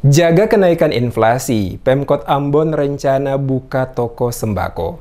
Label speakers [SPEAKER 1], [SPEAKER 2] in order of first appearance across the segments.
[SPEAKER 1] Jaga kenaikan inflasi, Pemkot Ambon rencana buka toko sembako.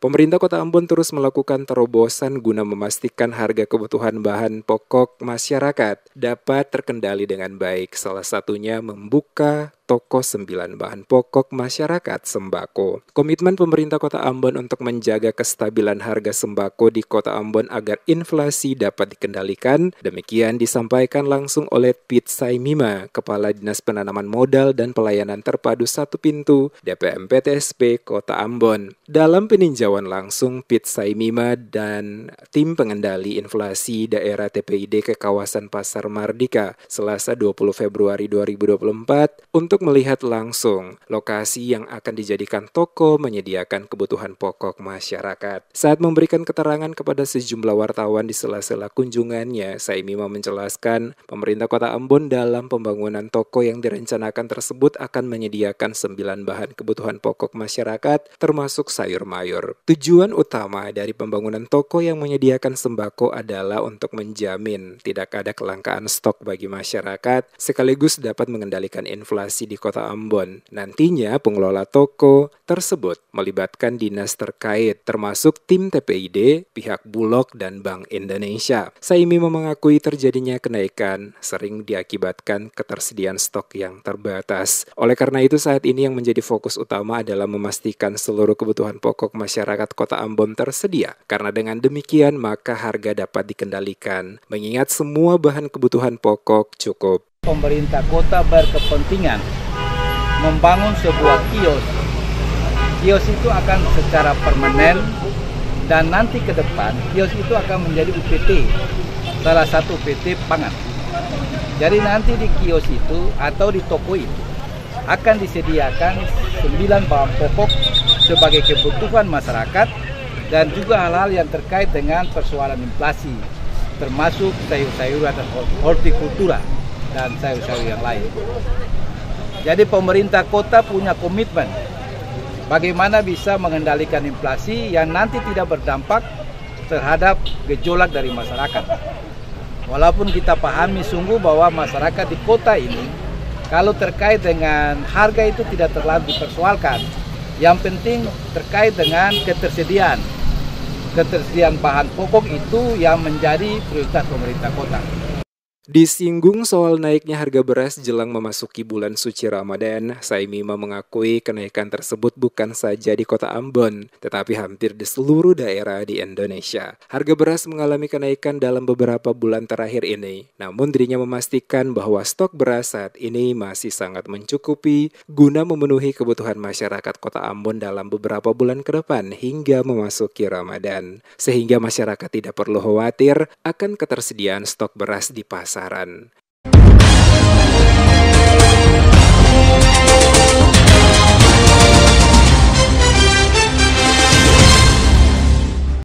[SPEAKER 1] Pemerintah Kota Ambon terus melakukan terobosan guna memastikan harga kebutuhan bahan pokok masyarakat dapat terkendali dengan baik. Salah satunya membuka Toko sembilan Bahan Pokok Masyarakat Sembako. Komitmen pemerintah Kota Ambon untuk menjaga kestabilan harga sembako di Kota Ambon agar inflasi dapat dikendalikan, demikian disampaikan langsung oleh Pit Saimima, Kepala Dinas Penanaman Modal dan Pelayanan Terpadu Satu Pintu DPMPTSP Kota Ambon. Dalam peninjauan langsung, Pit Saimima dan tim pengendali inflasi daerah TPID ke kawasan Pasar Mardika Selasa 20 Februari 2024 untuk untuk melihat langsung lokasi yang akan dijadikan toko menyediakan kebutuhan pokok masyarakat. Saat memberikan keterangan kepada sejumlah wartawan di sela-sela kunjungannya, Saimima menjelaskan pemerintah kota Ambon dalam pembangunan toko yang direncanakan tersebut akan menyediakan sembilan bahan kebutuhan pokok masyarakat termasuk sayur mayur. Tujuan utama dari pembangunan toko yang menyediakan sembako adalah untuk menjamin tidak ada kelangkaan stok bagi masyarakat sekaligus dapat mengendalikan inflasi di kota Ambon. Nantinya pengelola toko tersebut melibatkan dinas terkait termasuk tim TPID, pihak Bulog, dan Bank Indonesia. Saimi mengakui terjadinya kenaikan sering diakibatkan ketersediaan stok yang terbatas. Oleh karena itu saat ini yang menjadi fokus utama adalah memastikan seluruh kebutuhan pokok masyarakat kota Ambon tersedia. Karena dengan demikian maka harga dapat dikendalikan. Mengingat semua bahan kebutuhan pokok cukup.
[SPEAKER 2] Pemerintah kota berkepentingan membangun sebuah kios. Kios itu akan secara permanen dan nanti ke depan kios itu akan menjadi UPT, salah satu PT pangan. Jadi nanti di kios itu atau di toko itu akan disediakan 9 bahan pokok sebagai kebutuhan masyarakat dan juga hal-hal yang terkait dengan persoalan inflasi termasuk sayur-sayuran dan hortikultura dan sayur-sayur yang lain. Jadi pemerintah kota punya komitmen bagaimana bisa mengendalikan inflasi yang nanti tidak berdampak terhadap gejolak dari masyarakat. Walaupun kita pahami sungguh bahwa masyarakat di kota ini kalau terkait dengan harga itu tidak terlalu dipersoalkan. Yang penting terkait dengan ketersediaan. Ketersediaan bahan pokok itu yang menjadi prioritas pemerintah kota.
[SPEAKER 1] Disinggung soal naiknya harga beras jelang memasuki bulan suci Ramadan, Saimima mengakui kenaikan tersebut bukan saja di kota Ambon, tetapi hampir di seluruh daerah di Indonesia. Harga beras mengalami kenaikan dalam beberapa bulan terakhir ini, namun dirinya memastikan bahwa stok beras saat ini masih sangat mencukupi guna memenuhi kebutuhan masyarakat kota Ambon dalam beberapa bulan ke depan hingga memasuki Ramadan. Sehingga masyarakat tidak perlu khawatir akan ketersediaan stok beras di pasar sasaran